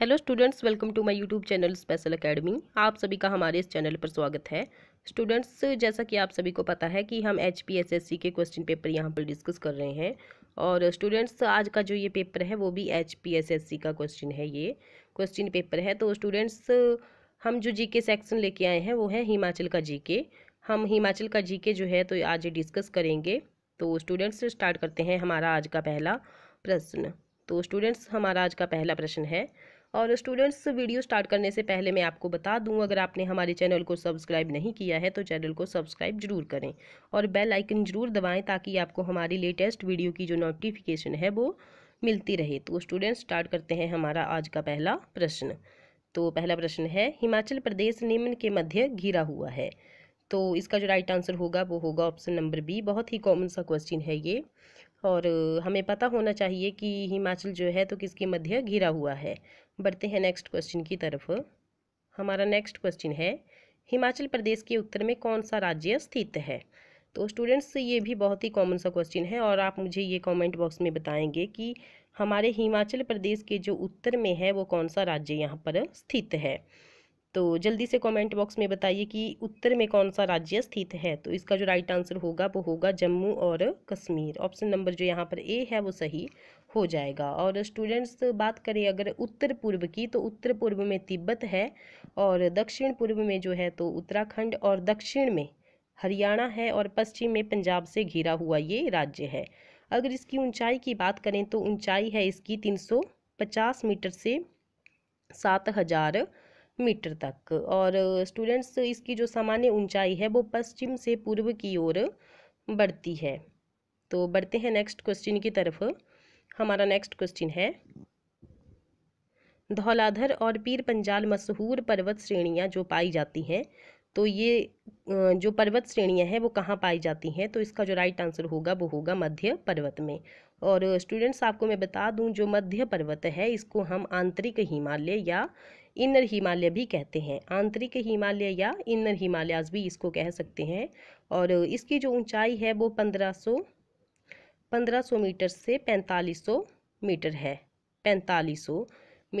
hello students welcome to my YouTube channel special academy आप सभी का हमारे इस चैनल पर स्वागत है स्टूडेंट्स जैसा कि आप सभी को पता है कि हम H P S S C के क्वेश्चन पेपर यहाँ पर डिस्कस कर रहे हैं और स्टूडेंट्स आज का जो ये पेपर है वो भी H P S S C का क्वेश्चन है ये क्वेश्चन पेपर है तो स्टूडेंट्स हम जो जी के सेक्शन लेके आए हैं वो है हिमाचल का जी के हम हिमाचल का जी के जो है तो आज डिस्कस करेंगे तो स्टूडेंट्स स्टार्ट करते हैं हमारा आज का पहला प्रश्न तो स्टूडेंट्स हमारा आज का पहला प्रश्न है और स्टूडेंट्स वीडियो स्टार्ट करने से पहले मैं आपको बता दूं अगर आपने हमारे चैनल को सब्सक्राइब नहीं किया है तो चैनल को सब्सक्राइब जरूर करें और बेल आइकन जरूर दबाएं ताकि आपको हमारी लेटेस्ट वीडियो की जो नोटिफिकेशन है वो मिलती रहे तो स्टूडेंट्स स्टार्ट करते हैं हमारा आज का पहला प्रश्न तो पहला प्रश्न है हिमाचल प्रदेश निम्न के मध्य घिरा हुआ है तो इसका जो राइट आंसर होगा वो होगा ऑप्शन नंबर बी बहुत ही कॉमन सा क्वेश्चन है ये और हमें पता होना चाहिए कि हिमाचल जो है तो किसके मध्य घिरा हुआ है बढ़ते हैं नेक्स्ट क्वेश्चन की तरफ हमारा नेक्स्ट क्वेश्चन है हिमाचल प्रदेश के उत्तर में कौन सा राज्य स्थित है तो स्टूडेंट्स ये भी बहुत ही कॉमन सा क्वेश्चन है और आप मुझे ये कमेंट बॉक्स में बताएंगे कि हमारे हिमाचल प्रदेश के जो उत्तर में है वो कौन सा राज्य यहाँ पर स्थित है तो जल्दी से कमेंट बॉक्स में बताइए कि उत्तर में कौन सा राज्य स्थित है तो इसका जो राइट आंसर होगा वो होगा जम्मू और कश्मीर ऑप्शन नंबर जो यहाँ पर ए है वो सही हो जाएगा और स्टूडेंट्स बात करें अगर उत्तर पूर्व की तो उत्तर पूर्व में तिब्बत है और दक्षिण पूर्व में जो है तो उत्तराखंड और दक्षिण में हरियाणा है और पश्चिम में पंजाब से घिरा हुआ ये राज्य है अगर इसकी ऊंचाई की बात करें तो ऊंचाई है इसकी 350 मीटर से सात हज़ार मीटर तक और स्टूडेंट्स इसकी जो सामान्य ऊंचाई है वो पश्चिम से पूर्व की ओर बढ़ती है तो बढ़ते हैं नेक्स्ट क्वेश्चन की तरफ हमारा नेक्स्ट क्वेश्चन है धौलाधर और पीर पंजाल मशहूर पर्वत श्रेणियाँ जो पाई जाती हैं तो ये जो पर्वत श्रेणियाँ हैं वो कहाँ पाई जाती हैं तो इसका जो राइट आंसर होगा वो होगा मध्य पर्वत में और स्टूडेंट्स आपको मैं बता दूं जो मध्य पर्वत है इसको हम आंतरिक हिमालय या इनर हिमालय भी कहते हैं आंतरिक हिमालय या इनर हिमालयाज भी इसको कह सकते हैं और इसकी जो ऊंचाई है वो पंद्रह सौ पंद्रह सौ मीटर से पैंतालीस सौ मीटर है पैंतालीस सौ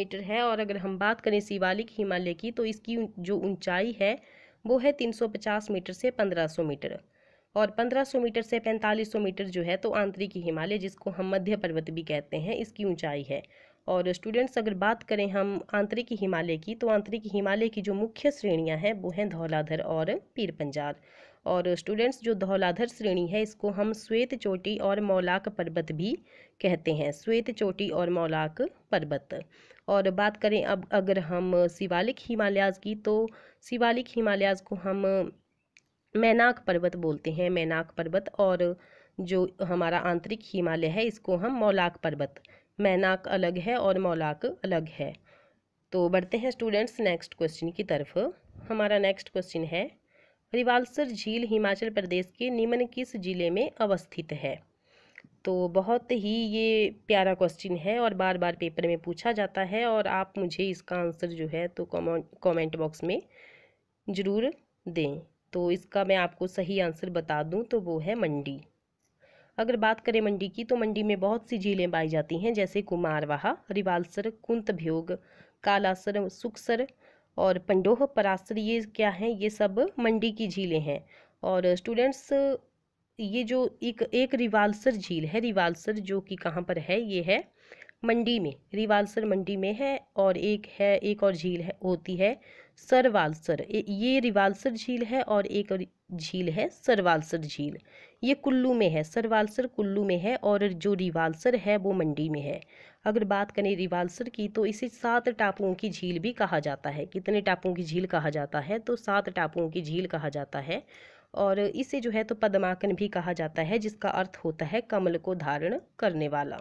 मीटर है और अगर हम बात करें शिवालिक हिमालय की तो इसकी जो ऊंचाई है वो है तीन सौ पचास मीटर से पंद्रह सौ मीटर और 1500 मीटर से 4500 मीटर जो है तो आंतरिकी हिमालय जिसको हम मध्य पर्वत भी कहते हैं इसकी ऊंचाई है और स्टूडेंट्स अगर बात करें हम आंतरिकी हिमालय की तो आंतरिकी हिमालय की जो मुख्य श्रेणियाँ हैं वो हैं धौलाधर और पीर पंजाल और स्टूडेंट्स जो धौलाधर श्रेणी है इसको हम श्वेत चोटी और मौलाक पर्वत भी कहते हैं श्वेत चोटी और मौलाक पर्वत और बात करें अब अगर हम शिवालिक हिमालयाज की तो शिवालिक हिमालयाज को हम मैनाक पर्वत बोलते हैं मैनाक पर्वत और जो हमारा आंतरिक हिमालय है इसको हम मौलाक पर्वत मैनाक अलग है और मौलाक अलग है तो बढ़ते हैं स्टूडेंट्स नेक्स्ट क्वेश्चन की तरफ हमारा नेक्स्ट क्वेश्चन है रिवालसर झील हिमाचल प्रदेश के निम्न किस ज़िले में अवस्थित है तो बहुत ही ये प्यारा क्वेश्चन है और बार बार पेपर में पूछा जाता है और आप मुझे इसका आंसर जो है तो कमेंट बॉक्स में ज़रूर दें तो इसका मैं आपको सही आंसर बता दूं तो वो है मंडी अगर बात करें मंडी की तो मंडी में बहुत सी झीलें पाई जाती हैं जैसे कुमारवाहा रिवालसर कुंत भ्योग कालासर सुखसर और पंडोह परासर ये क्या हैं ये सब मंडी की झीलें हैं और स्टूडेंट्स ये जो एक एक रिवालसर झील है रिवालसर जो कि कहाँ पर है ये है मंडी में रिवालसर मंडी में है और एक है एक और झील है होती है सरवालसर ये रिवालसर झील है और एक झील है सरवालसर झील ये कुल्लू में है सरवालसर कुल्लू में है और जो रिवालसर है वो मंडी में है अगर बात करें रिवालसर की तो इसे सात टापुओं की झील भी कहा जाता है कितने टापुओं की झील कहा जाता है तो सात टापुओं की झील कहा जाता है और इसे जो है तो पदमाकन भी कहा जाता है जिसका अर्थ होता है कमल को धारण करने वाला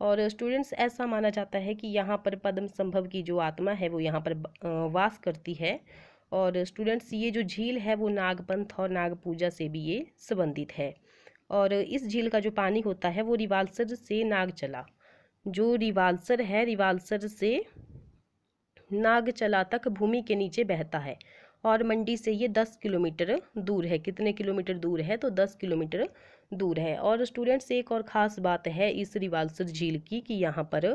और स्टूडेंट्स ऐसा माना जाता है कि यहाँ पर पद्म संभव की जो आत्मा है वो यहाँ पर वास करती है और स्टूडेंट्स ये जो झील है वो नागपंथ और नाग पूजा से भी ये संबंधित है और इस झील का जो पानी होता है वो रिवालसर से नाग चला जो रिवालसर है रिवालसर से नाग चला तक भूमि के नीचे बहता है और मंडी से ये दस किलोमीटर दूर है कितने किलोमीटर दूर है तो दस किलोमीटर दूर है और स्टूडेंट्स एक और ख़ास बात है इस रिवालसर झील की कि यहाँ पर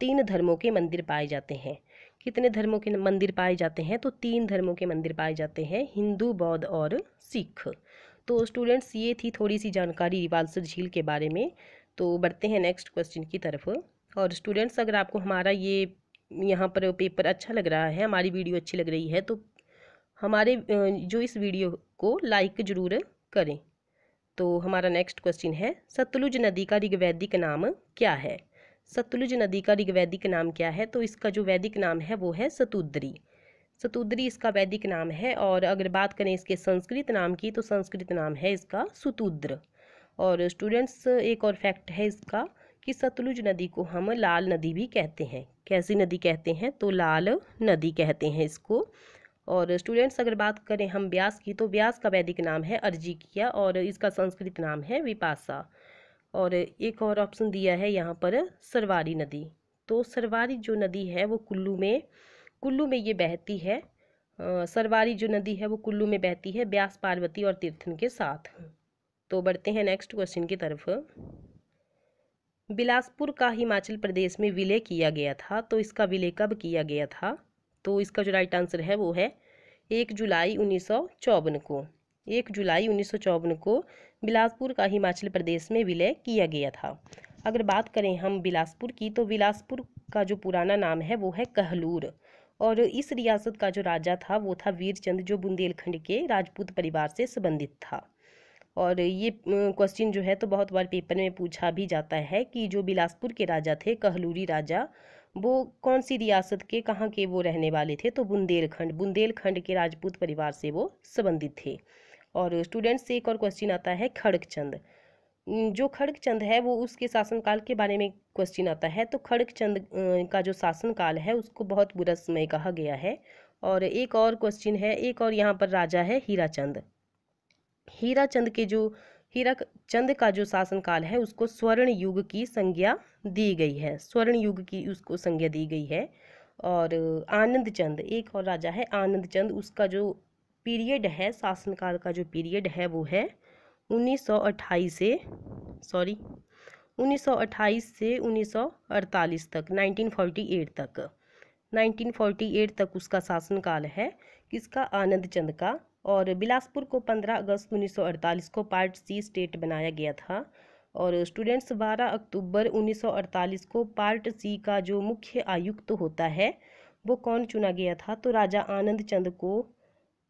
तीन धर्मों के मंदिर पाए जाते हैं कितने धर्मों के मंदिर पाए जाते हैं तो तीन धर्मों के मंदिर पाए जाते हैं हिंदू बौद्ध और सिख तो स्टूडेंट्स ये थी थोड़ी सी जानकारी रिवालसर झील के बारे में तो बढ़ते हैं नेक्स्ट क्वेश्चन की तरफ और स्टूडेंट्स अगर आपको हमारा ये यहाँ पर पेपर अच्छा लग रहा है हमारी वीडियो अच्छी लग रही है तो हमारे जो इस वीडियो को लाइक ज़रूर करें तो हमारा नेक्स्ट क्वेश्चन है सतलुज नदी का ऋग्वैदिक नाम क्या है सतलुज नदी का ऋग्वैदिक नाम क्या है तो इसका जो वैदिक नाम है वो है सतुद्री सतुद्री इसका वैदिक नाम है और अगर बात करें इसके संस्कृत नाम की तो संस्कृत नाम है इसका सुतुद्र और स्टूडेंट्स एक और फैक्ट है इसका कि सतलुज नदी को हम लाल नदी भी कहते हैं कैसी नदी कहते हैं तो लाल नदी कहते हैं इसको और स्टूडेंट्स अगर बात करें हम व्यास की तो व्यास का वैदिक नाम है अर्जिकिया और इसका संस्कृत नाम है विपासा और एक और ऑप्शन दिया है यहाँ पर सरवारी नदी तो सरवारी जो नदी है वो कुल्लू में कुल्लू में ये बहती है सरवारी जो नदी है वो कुल्लू में बहती है ब्यास पार्वती और तीर्थन के साथ तो बढ़ते हैं नेक्स्ट क्वेश्चन की तरफ बिलासपुर का हिमाचल प्रदेश में विलय किया गया था तो इसका विलय कब किया गया था तो इसका जो राइट आंसर है वो है एक जुलाई उन्नीस को एक जुलाई उन्नीस को बिलासपुर का हिमाचल प्रदेश में विलय किया गया था अगर बात करें हम बिलासपुर की तो बिलासपुर का जो पुराना नाम है वो है कहलूर और इस रियासत का जो राजा था वो था वीरचंद जो बुंदेलखंड के राजपूत परिवार से संबंधित था और ये क्वेश्चन जो है तो बहुत बार पेपर में पूछा भी जाता है कि जो बिलासपुर के राजा थे कहलूरी राजा वो कौन सी रियासत के कहाँ के वो रहने वाले थे तो बुंदेलखंड बुंदेलखंड के राजपूत परिवार से वो संबंधित थे और स्टूडेंट्स से एक और क्वेश्चन आता है खड़गचंद जो खड़गचंद है वो उसके शासनकाल के बारे में क्वेश्चन आता है तो खड़गचंद का जो शासनकाल है उसको बहुत बुरा समय कहा गया है और एक और क्वेश्चन है एक और यहाँ पर राजा है हीरा चंद हीरा चंद के जो हीरक चंद का जो शासनकाल है उसको स्वर्ण युग की संज्ञा दी गई है स्वर्ण युग की उसको संज्ञा दी गई है और आनंद चंद एक और राजा है आनंद चंद उसका जो पीरियड है शासनकाल का जो पीरियड है वो है 1928 से सॉरी 1928 से 1948 तक 1948 तक 1948 तक उसका शासनकाल है किसका आनंद चंद का और बिलासपुर को 15 अगस्त 1948 को पार्ट सी स्टेट बनाया गया था और स्टूडेंट्स 12 अक्टूबर 1948 को पार्ट सी का जो मुख्य आयुक्त तो होता है वो कौन चुना गया था तो राजा आनंद चंद को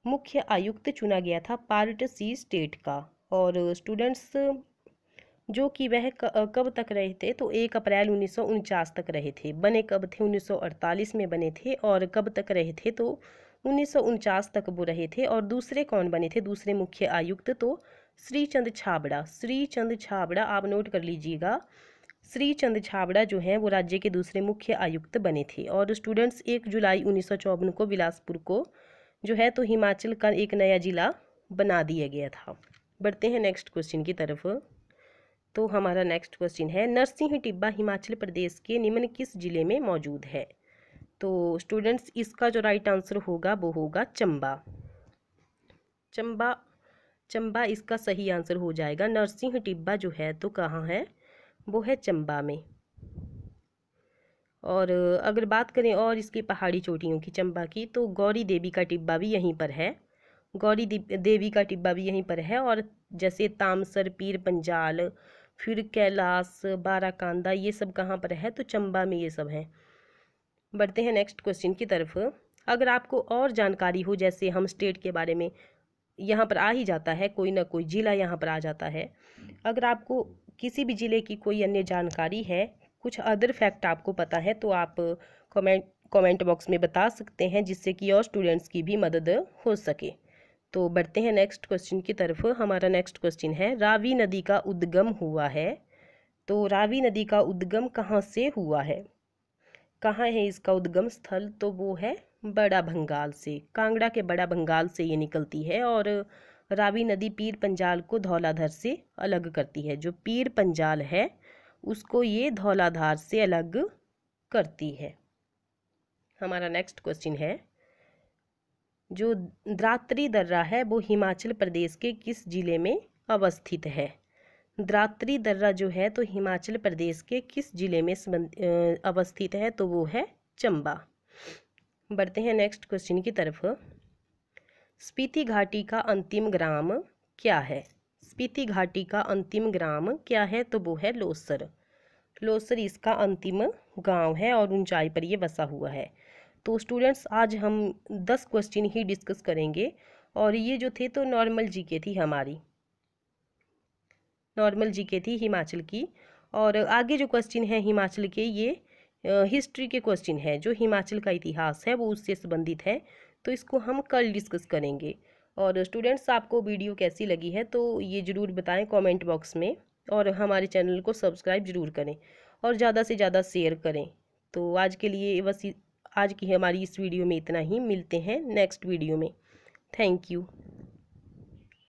मुख्य आयुक्त चुना गया था पार्ट सी स्टेट का और स्टूडेंट्स जो कि वह कब तक रहे थे तो एक अप्रैल उन्नीस तक रहे थे बने कब थे 1948 में बने थे और कब तक रहे थे तो उन्नीस तक वो रहे थे और दूसरे कौन बने थे दूसरे मुख्य आयुक्त तो श्रीचंद छाबड़ा श्रीचंद छाबड़ा आप नोट कर लीजिएगा श्रीचंद छाबड़ा जो हैं वो राज्य के दूसरे मुख्य आयुक्त बने थे और स्टूडेंट्स एक जुलाई उन्नीस को बिलासपुर को जो है तो हिमाचल का एक नया जिला बना दिया गया था बढ़ते हैं नेक्स्ट क्वेश्चन की तरफ तो हमारा नेक्स्ट क्वेश्चन है नरसिंह टिब्बा हिमाचल प्रदेश के निम्न किस जिले में मौजूद है तो स्टूडेंट्स इसका जो राइट आंसर होगा वो होगा चंबा चंबा चंबा इसका सही आंसर हो जाएगा नरसिंह टिब्बा जो है तो कहाँ है वो है चंबा में और अगर बात करें और इसकी पहाड़ी चोटियों की चंबा की तो गौरी देवी का टिब्बा भी यहीं पर है गौरी देवी का टिब्बा भी यहीं पर है और जैसे तामसर पीर पंजाल फिर कैलाश बारा कांदा ये सब कहाँ पर है तो चंबा में ये सब हैं बढ़ते हैं नेक्स्ट क्वेश्चन की तरफ अगर आपको और जानकारी हो जैसे हम स्टेट के बारे में यहाँ पर आ ही जाता है कोई ना कोई ज़िला यहाँ पर आ जाता है अगर आपको किसी भी ज़िले की कोई अन्य जानकारी है कुछ अदर फैक्ट आपको पता है तो आप कमेंट कमेंट बॉक्स में बता सकते हैं जिससे कि और स्टूडेंट्स की भी मदद हो सके तो बढ़ते हैं नेक्स्ट क्वेश्चन की तरफ हमारा नेक्स्ट क्वेश्चन है रावी नदी का उद्गम हुआ है तो रावी नदी का उद्गम कहाँ से हुआ है कहाँ है इसका उद्गम स्थल तो वो है बड़ा भंगाल से कांगड़ा के बड़ा भंगाल से ये निकलती है और रावी नदी पीर पंजाल को धौलाधार से अलग करती है जो पीर पंजाल है उसको ये धौलाधार से अलग करती है हमारा नेक्स्ट क्वेश्चन है जो द्रात्री दर्रा है वो हिमाचल प्रदेश के किस जिले में अवस्थित है द्रात्री दर्रा जो है तो हिमाचल प्रदेश के किस जिले में अवस्थित है तो वो है चंबा बढ़ते हैं नेक्स्ट क्वेश्चन की तरफ स्पीति घाटी का अंतिम ग्राम क्या है स्पीति घाटी का अंतिम ग्राम क्या है तो वो है लोसर लोसर इसका अंतिम गांव है और ऊंचाई पर ये बसा हुआ है तो स्टूडेंट्स आज हम दस क्वेश्चन ही डिस्कस करेंगे और ये जो थे तो नॉर्मल जीके थी हमारी नॉर्मल जीके थी हिमाचल की और आगे जो क्वेश्चन है हिमाचल के ये हिस्ट्री के क्वेश्चन है जो हिमाचल का इतिहास है वो उससे संबंधित है तो इसको हम कल डिस्कस करेंगे और स्टूडेंट्स आपको वीडियो कैसी लगी है तो ये ज़रूर बताएं कमेंट बॉक्स में और हमारे चैनल को सब्सक्राइब ज़रूर करें और ज़्यादा से ज़्यादा शेयर करें तो आज के लिए बस आज की हमारी इस वीडियो में इतना ही मिलते हैं नेक्स्ट वीडियो में थैंक यू